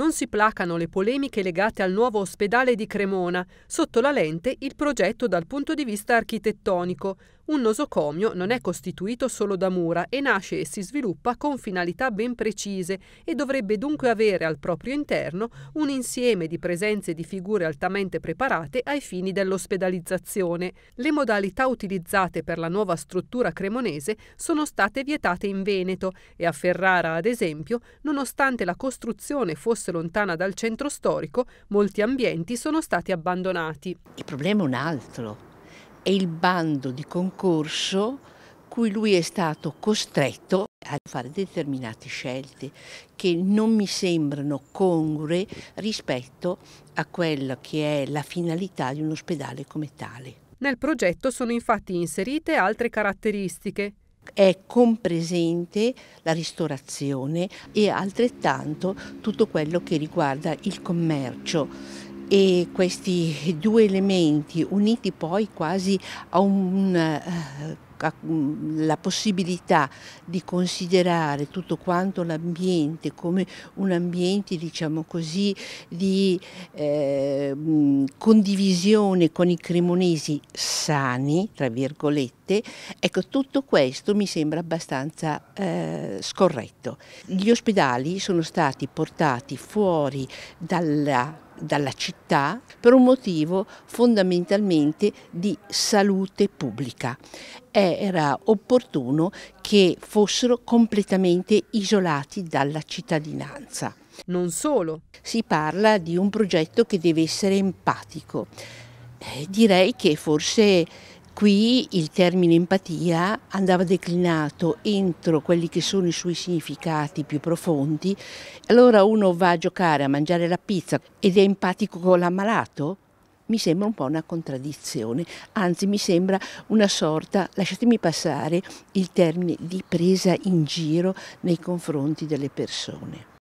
non si placano le polemiche legate al nuovo ospedale di Cremona, sotto la lente il progetto dal punto di vista architettonico, un nosocomio non è costituito solo da mura e nasce e si sviluppa con finalità ben precise e dovrebbe dunque avere al proprio interno un insieme di presenze di figure altamente preparate ai fini dell'ospedalizzazione. Le modalità utilizzate per la nuova struttura cremonese sono state vietate in Veneto e a Ferrara, ad esempio, nonostante la costruzione fosse lontana dal centro storico, molti ambienti sono stati abbandonati. Il problema è un altro e il bando di concorso cui lui è stato costretto a fare determinate scelte che non mi sembrano congrue rispetto a quella che è la finalità di un ospedale come tale. Nel progetto sono infatti inserite altre caratteristiche. È compresente la ristorazione e altrettanto tutto quello che riguarda il commercio e questi due elementi uniti poi quasi a un eh, Mm, la possibilità di considerare tutto quanto l'ambiente come un ambiente diciamo così, di eh, mm, condivisione con i cremonesi sani, tra virgolette, ecco tutto questo mi sembra abbastanza eh, scorretto. Gli ospedali sono stati portati fuori dalla dalla città per un motivo fondamentalmente di salute pubblica. È era opportuno che fossero completamente isolati dalla cittadinanza. Non solo. Si parla di un progetto che deve essere empatico. Eh, direi che forse qui il termine empatia andava declinato entro quelli che sono i suoi significati più profondi. Allora uno va a giocare, a mangiare la pizza ed è empatico con l'ammalato? mi sembra un po' una contraddizione, anzi mi sembra una sorta, lasciatemi passare il termine, di presa in giro nei confronti delle persone.